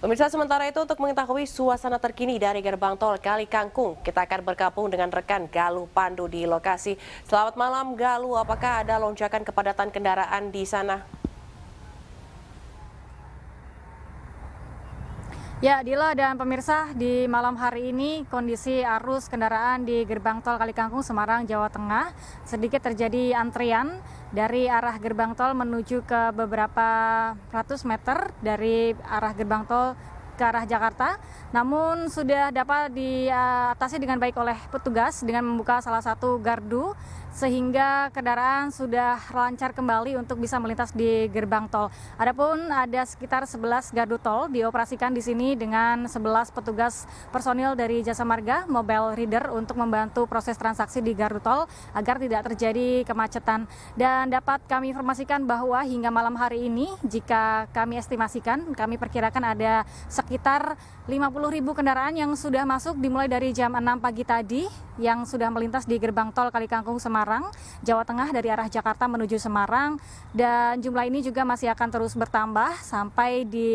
Pemirsa sementara itu untuk mengetahui suasana terkini dari gerbang tol Kali Kangkung, kita akan bergabung dengan rekan Galuh Pandu di lokasi. Selamat malam Galuh, apakah ada lonjakan kepadatan kendaraan di sana? Ya, Dila dan pemirsa, di malam hari ini kondisi arus kendaraan di gerbang tol Kalikangkung Semarang, Jawa Tengah sedikit terjadi antrian dari arah gerbang tol menuju ke beberapa ratus meter dari arah gerbang tol ke arah Jakarta, namun sudah dapat diatasi dengan baik oleh petugas dengan membuka salah satu gardu sehingga kendaraan sudah lancar kembali untuk bisa melintas di gerbang tol. Adapun ada sekitar 11 gardu tol dioperasikan di sini dengan 11 petugas personil dari Jasa Marga Mobile Reader untuk membantu proses transaksi di gardu tol agar tidak terjadi kemacetan. Dan dapat kami informasikan bahwa hingga malam hari ini jika kami estimasikan, kami perkirakan ada sekitar sekitar 50 ribu kendaraan yang sudah masuk dimulai dari jam 6 pagi tadi yang sudah melintas di gerbang tol Kalikangkung Semarang, Jawa Tengah dari arah Jakarta menuju Semarang dan jumlah ini juga masih akan terus bertambah sampai di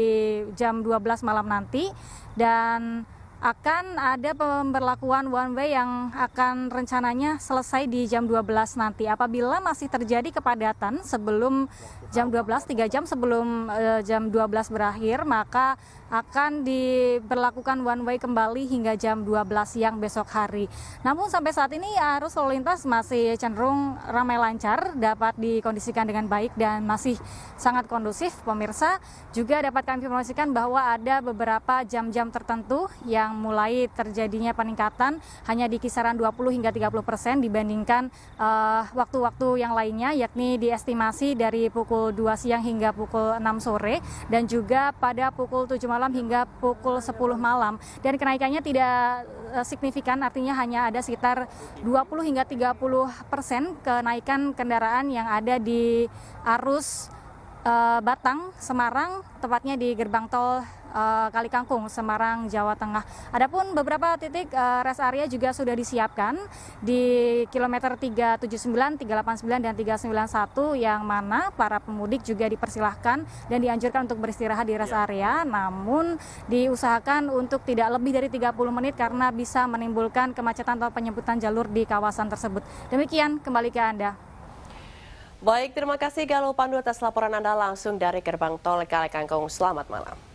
jam 12 malam nanti dan akan ada pemberlakuan one way yang akan rencananya selesai di jam 12 nanti. Apabila masih terjadi kepadatan sebelum jam 12, 3 jam sebelum uh, jam 12 berakhir, maka akan diberlakukan one way kembali hingga jam 12 siang besok hari. Namun sampai saat ini arus lalu lintas masih cenderung ramai lancar, dapat dikondisikan dengan baik dan masih sangat kondusif. Pemirsa juga dapat kami informasikan bahwa ada beberapa jam-jam tertentu yang mulai terjadinya peningkatan hanya di kisaran 20 hingga 30 persen dibandingkan eh, waktu-waktu uh, yang lainnya, yakni diestimasi dari pukul 2 siang hingga pukul 6 sore dan juga pada pukul 7 malam hingga pukul 10 malam. Dan kenaikannya tidak eh, signifikan, artinya hanya ada sekitar 20 hingga 30 persen kenaikan kendaraan yang ada di arus uh, Batang, Semarang, tepatnya di gerbang tol uh, eh, Kali Kangkung, Semarang, Jawa Tengah. Adapun beberapa titik uh, rest area juga sudah disiapkan di kilometer 379, 389 dan 391 yang mana para pemudik juga dipersilahkan dan dianjurkan untuk beristirahat di rest iya. area, namun diusahakan untuk tidak lebih dari 30 menit karena bisa menimbulkan kemacetan atau penyebutan jalur di kawasan tersebut. Demikian kembali ke Anda. Baik, terima kasih Galuh Pandu atas laporan Anda langsung dari gerbang tol Kalikangkung. Selamat malam.